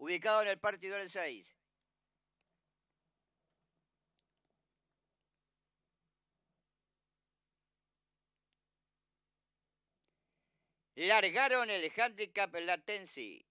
ubicado en el partido del 6. Largaron el handicap latensi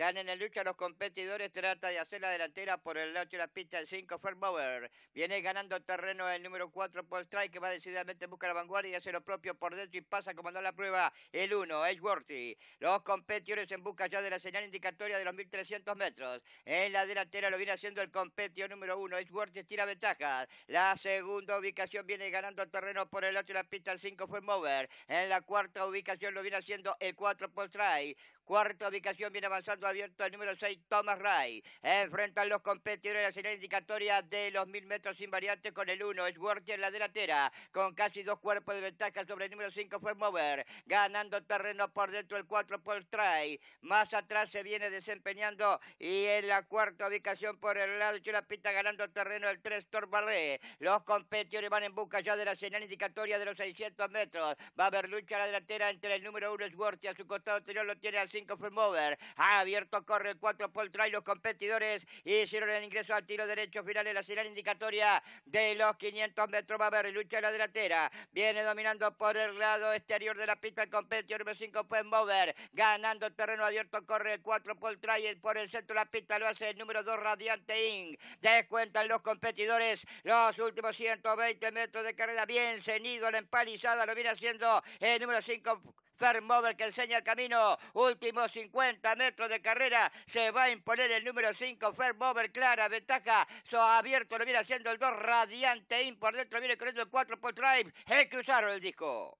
...están en lucha los competidores, trata de hacer la delantera por el lado de la pista el 5, Firmower. Viene ganando terreno el número 4, Paul Strike, que va decididamente busca la vanguardia y hace lo propio por dentro y pasa comandando la prueba el 1, Edgeworthy. Los competidores en busca ya de la señal indicatoria de los 1300 metros. En la delantera lo viene haciendo el competidor número 1, Edgeworthy tira ventajas. La segunda ubicación viene ganando terreno por el lado de la pista el 5, Firmower. En la cuarta ubicación lo viene haciendo el 4, Paul try Cuarta ubicación viene avanzando abierto al número 6, Thomas Ray. Enfrentan los competidores en la indicatoria de los 1000 metros invariantes con el 1, Swarty en la delantera, con casi dos cuerpos de ventaja sobre el número 5, fue ganando terreno por dentro el 4, Paul Try Más atrás se viene desempeñando y en la cuarta ubicación por el lado de pista ganando terreno el 3, Torbalé. Los competidores van en busca ya de la señal indicatoria de los 600 metros. Va a haber lucha a la delantera entre el número 1, Swarty, a su costado anterior lo tiene al 5, fue Mover corre el 4 por try, los competidores hicieron el ingreso al tiro derecho final en la señal indicatoria de los 500 metros, va a haber lucha en la delantera, viene dominando por el lado exterior de la pista el competidor número 5 fue Mover, ganando terreno abierto, corre el 4 por try, por el centro de la pista lo hace el número 2 Radiante Inc. Descuentan los competidores los últimos 120 metros de carrera, bien cenido la empalizada, lo viene haciendo el número 5 Fermover que enseña el camino. Últimos 50 metros de carrera. Se va a imponer el número 5. Fermover, clara ventaja. So abierto lo viene haciendo el 2. Radiante por dentro viene corriendo el 4 por drive. El cruzaron el disco.